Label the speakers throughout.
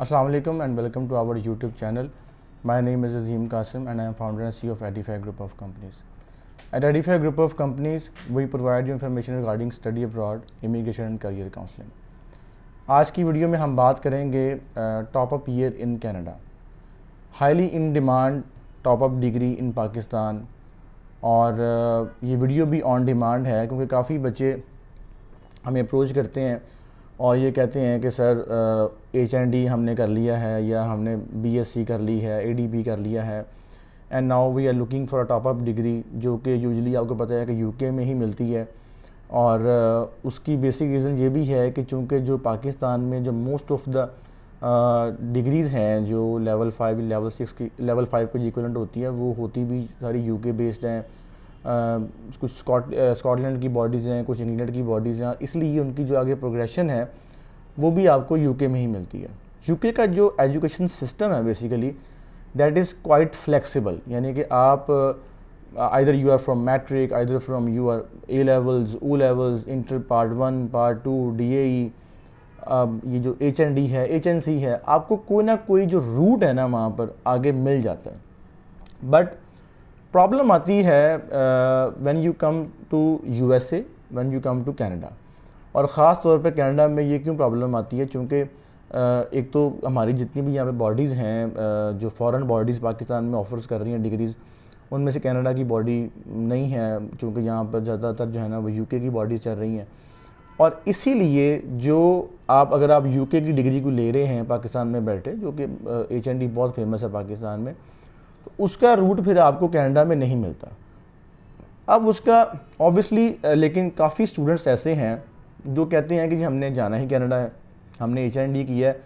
Speaker 1: अस्सलाम वालेकुम and welcome to our YouTube channel my name is Azeem Qasim and I am founder and CEO of Edify group of companies at Edify group of companies we provide you information regarding study abroad immigration and career counselling आज की video में हम बात करेंगे top up year in Canada highly in demand top up degree in Pakistan और ये video भी on demand है क्योंकि काफ़ी बच्चे हमें अप्रोच करते हैं और ये कहते हैं कि सर एच एंड डी हमने कर लिया है या हमने बी एस सी कर ली है ए डी बी कर लिया है and now we are looking for a top up degree जो कि यूजली आपको पता है कि यू के में ही मिलती है और उसकी बेसिक रीज़न ये भी है कि चूँकि जो पाकिस्तान में जो मोस्ट ऑफ द डिग्रीज़ हैं जो लेवल फाइव लेवल सिक्स की लेवल फाइव की जिक्वलेंट होती है वो होती भी सारी यू के बेस्ड हैं कुछ स्कॉटलैंड की बॉडीज़ हैं कुछ इंग्लैंड की बॉडीज़ हैं इसलिए उनकी जो आगे प्रोग्रेशन है वो भी आपको यूके में ही मिलती है यूके का जो एजुकेशन सिस्टम है basically that is quite flexible यानी कि आप either you are from matric either from you are A levels O levels inter part one part two D A ये जो एच एन डी है H N C है आपको कोई ना कोई जो रूट है ना वहाँ पर आगे मिल जाता है बट प्रॉब्लम आती है when you come to USA when you come to Canada और ख़ास तौर पे कनाडा में ये क्यों प्रॉब्लम आती है क्योंकि एक तो हमारी जितनी भी यहाँ पे बॉडीज़ हैं जो फॉरेन बॉडीज़ पाकिस्तान में ऑफर्स कर रही हैं डिग्रीज़ उनमें से कनाडा की बॉडी नहीं है क्योंकि यहाँ पर ज़्यादातर जो है ना वो यूके की बॉडीज़ चल रही हैं और इसीलिए जो आप अगर आप यूके की डिग्री को ले रहे हैं पाकिस्तान में बैठे जो कि एच बहुत फेमस है पाकिस्तान में तो उसका रूट फिर आपको कैनेडा में नहीं मिलता अब उसका ऑब्वियसली लेकिन काफ़ी स्टूडेंट्स ऐसे हैं जो कहते हैं कि जी हमने जाना ही कनाडा है हमने एच एंड डी किया है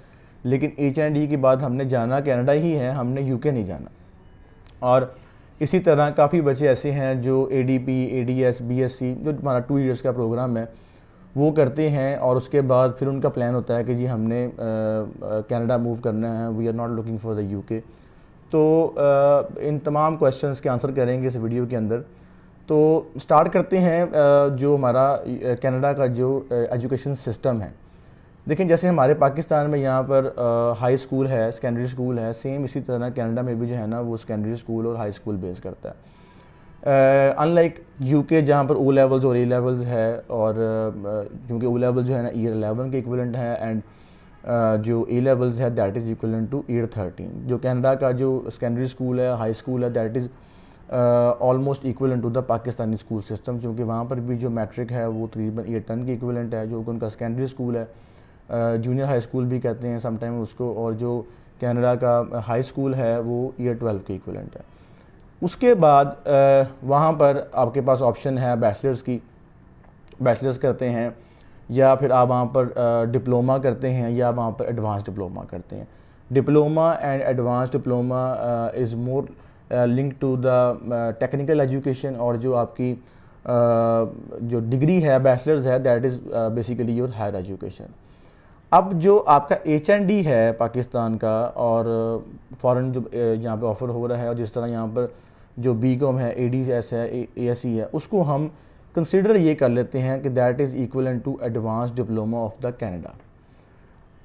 Speaker 1: लेकिन एच एंड डी के बाद हमने जाना कनाडा ही है हमने यूके नहीं जाना और इसी तरह काफ़ी बच्चे ऐसे हैं जो A D P A D S B S C जो हमारा टू ईयर्स का प्रोग्राम है वो करते हैं और उसके बाद फिर उनका प्लान होता है कि जी हमने कनाडा मूव करना है we are not looking for the U K तो इन तमाम क्वेश्चंस के आंसर करेंगे इस वीडियो के अंदर तो स्टार्ट करते हैं जो हमारा कनाडा का जो एजुकेशन सिस्टम है देखें जैसे हमारे पाकिस्तान में यहाँ पर हाई स्कूल है सेकेंडरी स्कूल है सेम इसी तरह कनाडा में भी जो है ना वो सेकेंडरी स्कूल और हाई स्कूल बेस करता है अनलाइक यू के जहाँ पर ओ लेवल्स और ए लेवल्स है और क्योंकि ओ लेवल जो है ना ईयर अलेवन के इक्वलेंट है एंड Uh, जो ए लेवल्स है that is equivalent to at thirteen जो कैनेडा का जो सेकेंडरी स्कूल है हाई स्कूल है that is almost equivalent to the Pakistani school system क्योंकि वहाँ पर भी जो मैट्रिक है वो तकरीबन एट टन की इक्वलेंट है जो कि उनका सेकेंडरी स्कूल है जूनियर हाई स्कूल भी कहते हैं समटाइम उसको और जो कैनेडा का हाई स्कूल है वो ईयर ट्वेल्व के इक्वलेंट है उसके बाद uh, वहाँ पर आपके पास ऑप्शन है बैचलर्स की बैचलर्स करते हैं या फिर आप वहाँ पर डिप्लोमा करते हैं या वहाँ पर एडवांस डिप्लोमा करते हैं diploma and advance diploma is more link to the technical education और जो आपकी uh, जो डिग्री है बैचलर्स है that is basically your higher education अब जो आपका एच एंड डी है पाकिस्तान का और फॉरेन जो यहाँ पे ऑफ़र हो रहा है और जिस तरह यहाँ पर जो बी कॉम है ए डी एस है ए एस सी है उसको हम कंसिडर ये कर लेते हैं कि that is equal to advance diploma of the Canada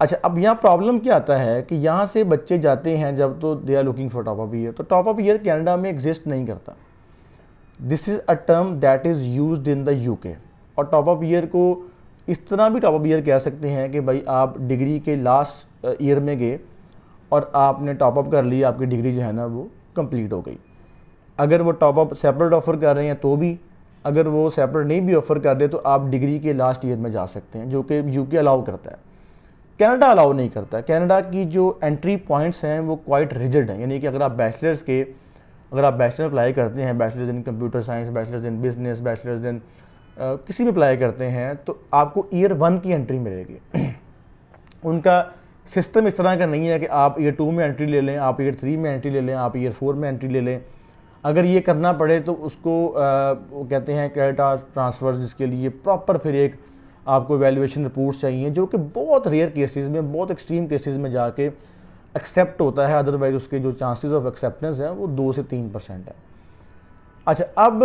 Speaker 1: अच्छा अब यहाँ प्रॉब्लम क्या आता है कि यहाँ से बच्चे जाते हैं जब तो they are looking for top of year तो टॉप ऑफ ईयर कैनेडा में एग्जिस्ट नहीं करता this is a term that is use in the UK और टॉप ऑफ ईयर को इस तरह भी टॉप ऑफ ईयर कह सकते हैं कि भाई आप डिग्री के लास्ट ईयर uh, में गए और आपने टॉप अप कर लिया आपकी डिग्री जो है ना वो कंप्लीट हो गई अगर वो टॉप अप सेपरेट ऑफर कर रहे हैं तो भी अगर वो सेपरेट नहीं भी ऑफर कर रहे तो आप डिग्री के लास्ट ईयर में जा सकते हैं जो कि यूके अलाउ करता है कनाडा अलाउ नहीं करता है कनाडा की जो एंट्री पॉइंट्स हैं वो क्वाइट रिजिड हैं यानी कि अगर आप बैचलर्स के अगर आप बैचलर अप्लाई करते हैं bachelors in computer science bachelors in business bachelors in किसी भी अप्लाई करते हैं तो आपको ईयर वन की एंट्री मिलेगी उनका सिस्टम इस तरह का नहीं है कि आप ईयर टू में एंट्री ले लें आप ईयर थ्री में एंट्री ले लें आप ईयर फोर में एंट्री ले लें अगर ये करना पड़े तो उसको आ, वो कहते हैं क्रेडिट ट्रांसफ़र जिसके लिए प्रॉपर फिर एक आपको वैल्यूएशन रिपोर्ट चाहिए जो कि बहुत रेयर केसेस में बहुत एक्सट्रीम केसेस में जाके एक्सेप्ट होता है अदरवाइज उसके जो चांसेस ऑफ एक्सेप्टेंस हैं वो दो से तीन परसेंट है अच्छा अब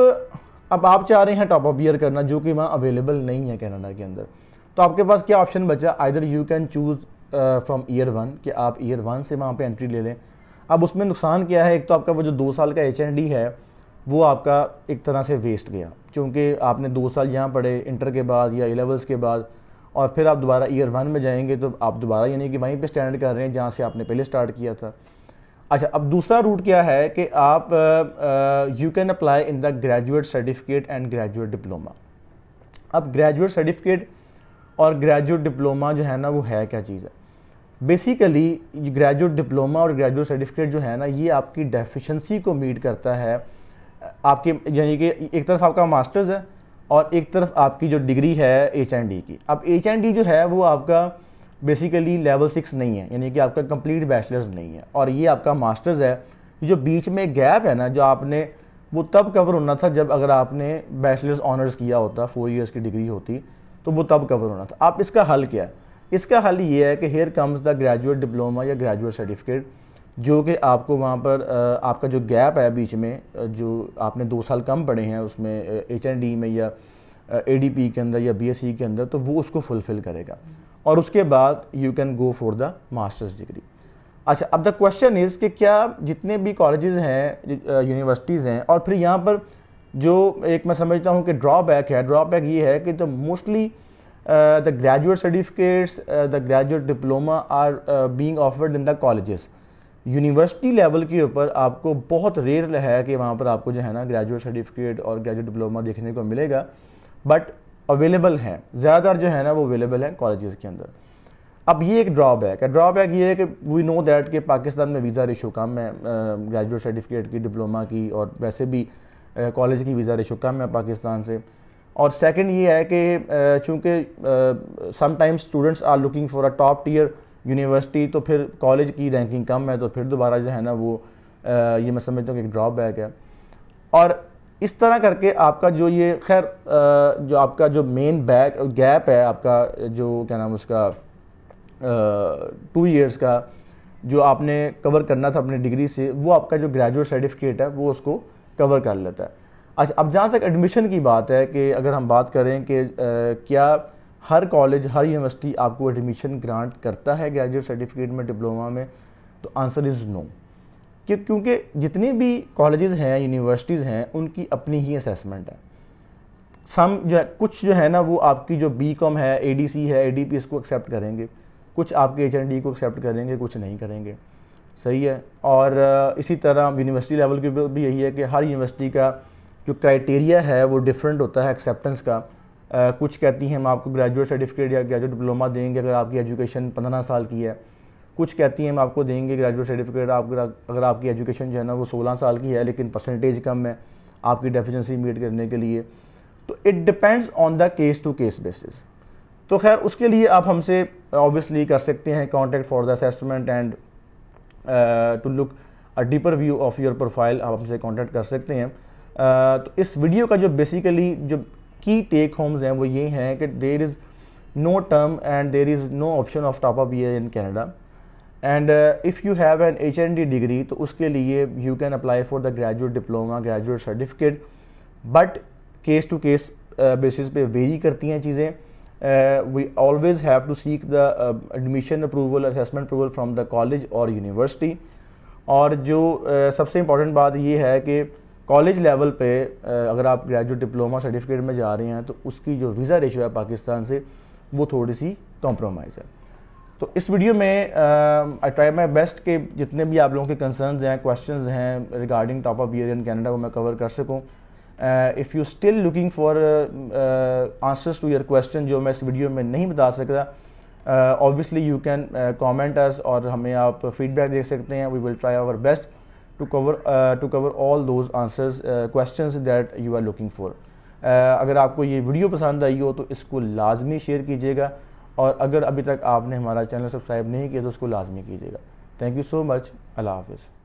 Speaker 1: अब आप चाह रहे हैं टॉप ऑफ ईयर करना जो कि वहाँ अवेलेबल नहीं है कैनाडा के अंदर तो आपके पास क्या ऑप्शन बचा either you can choose from year one कि आप ईयर वन से वहाँ पे एंट्री ले लें अब उसमें नुकसान क्या है एक तो आपका वो जो दो साल का एच है वो आपका एक तरह से वेस्ट गया क्योंकि आपने दो साल यहाँ पढ़े इंटर के बाद या ए लेवल्स के बाद और फिर आप दोबारा ईयर वन में जाएंगे तो आप दोबारा यानी कि वहीं पे स्टैंड कर रहे हैं जहाँ से आपने पहले स्टार्ट किया था अच्छा अब दूसरा रूट क्या है कि आप you can apply in the graduate certificate and graduate diploma अब ग्रेजुएट सर्टिफिकेट और ग्रेजुएट डिप्लोमा जो है ना वो है क्या चीज़ है बेसिकली ग्रेजुएट डिप्लोमा और ग्रेजुएट सर्टिफिकेट जो है ना ये आपकी डेफिशिएंसी को मीट करता है आपके यानी कि एक तरफ आपका मास्टर्स है और एक तरफ आपकी जो डिग्री है एच एंड डी की अब एच एंड डी जो है वो आपका बेसिकली लेवल सिक्स नहीं है यानी कि आपका कंप्लीट बैचलर्स नहीं है और ये आपका मास्टर्स है जो बीच में गैप है ना जो आपने वो तब कवर होना था जब अगर आपने बैचलर्स ऑनर्स किया होता फोर ईयर्स की डिग्री होती तो वो तब कवर होना था आप इसका हल क्या है इसका हल ये है कि here comes the graduate diploma या ग्रेजुएट सर्टिफिकेट जो कि आपको वहाँ पर आपका जो गैप है बीच में जो आपने दो साल कम पढ़े हैं उसमें एच एन डी में या ए डी पी के अंदर या बी एस सी के अंदर तो वो उसको फुलफ़िल करेगा और उसके बाद you can go for the masters degree अच्छा अब द क्वेश्चन इज़ कि क्या जितने भी कॉलेजेस हैं यूनिवर्सिटीज़ हैं और फिर यहाँ पर जो एक मैं समझता हूँ कि ड्रॉबैक है ड्रॉबैक ये है कि तो mostly the graduate certificates the graduate diploma are being offered in the colleges university level के ऊपर आपको बहुत रेयर है कि वहाँ पर आपको जो है ना ग्रेजुएट सर्टिफिकेट और ग्रेजुएट डिप्लोमा देखने को मिलेगा बट अवेलेबल हैं ज़्यादातर जो है ना वो अवेलेबल हैं कॉलेजेस के अंदर अब ये एक ड्रॉबैक है ड्रॉबैक ये है कि वी नो दैट कि पाकिस्तान में वीज़ा रेशो कम है ग्रेजुएट uh, सर्टिफिकेट की डिप्लोमा की और वैसे भी कॉलेज uh, की वीज़ा रेशो कम है पाकिस्तान से और सेकंड ये है कि चूँकि sometimes students are looking for a top tier university तो फिर कॉलेज की रैंकिंग कम है तो फिर दोबारा जो है ना वो ये मैं समझता हूँ कि एक ड्रॉबैक है और इस तरह करके आपका जो ये खैर जो आपका जो मेन बैक गैप है आपका जो क्या नाम उसका टू इयर्स का जो आपने कवर करना था अपनी डिग्री से वो आपका जो ग्रेजुएट सर्टिफिकेट है वो उसको कवर कर लेता है अच्छा अब जहाँ तक एडमिशन की बात है कि अगर हम बात करें कि क्या हर कॉलेज हर यूनिवर्सिटी आपको एडमिशन ग्रांट करता है ग्रेजुएट सर्टिफिकेट में डिप्लोमा में तो आंसर इज़ नो कि क्योंकि जितने भी कॉलेजेस हैं यूनिवर्सिटीज़ हैं उनकी अपनी ही असेसमेंट है सम जो है कुछ जो है ना वो आपकी जो बी कॉम है ए डी सी है ए डी पी इसको एक्सेप्ट करेंगे कुछ आपके एच एन डी को एक्सेप्ट करेंगे कुछ नहीं करेंगे सही है और इसी तरह यूनिवर्सिटी लेवल के भी यही है कि हर यूनिवर्सिटी का जो क्राइटेरिया है वो डिफरेंट होता है एक्सेप्टेंस का आ, कुछ कहती हैं हम आपको ग्रेजुएट सर्टिफिकेट या ग्रेजुएट डिप्लोमा देंगे अगर आपकी एजुकेशन पंद्रह साल की है कुछ कहती हैं हम आपको देंगे ग्रेजुएट सर्टिफिकेट आप अगर आपकी एजुकेशन जो है ना वो सोलह साल की है लेकिन परसेंटेज कम है आपकी डेफिशेंसी मीट करने के लिए तो it depends on the case to case basis तो खैर उसके लिए आप हमसे ऑब्वियसली कर सकते हैं contact for the assessment and to look a deeper view of your profile आप हमसे कॉन्टैक्ट कर सकते हैं तो इस वीडियो का जो बेसिकली जो की टेक होम्स हैं वो ये हैं कि there is no term and there is no option of top up year in Canada and if you have an H N D degree तो उसके लिए you can apply for the graduate diploma graduate certificate but case to case basis पे very करती हैं चीज़ें we always have to seek the admission approval assessment approval from the college और university और जो uh, सबसे इम्पॉर्टेंट बात ये है कि कॉलेज लेवल पे अगर आप ग्रेजुएट डिप्लोमा सर्टिफिकेट में जा रहे हैं तो उसकी जो वीज़ा रेशो है पाकिस्तान से वो थोड़ी सी कॉम्प्रोमाइज़ है तो इस वीडियो में आई ट्राई माई बेस्ट के जितने भी आप लोगों के कंसर्नस हैं क्वेश्चन हैं regarding top of year in Canada वो मैं कवर कर सकूँ if you still looking for answers to your question जो मैं इस वीडियो में नहीं बता सकता obviously you can comment us और हमें आप फीडबैक दे सकते हैं we will try our best to cover to cover all those answers question that you are looking for अगर आपको ये वीडियो पसंद आई हो तो इसको लाजमी शेयर कीजिएगा और अगर अभी तक आपने हमारा चैनल सब्सक्राइब नहीं किया तो उसको लाजमी कीजिएगा थैंक यू सो मच अल्लाह हाफिज़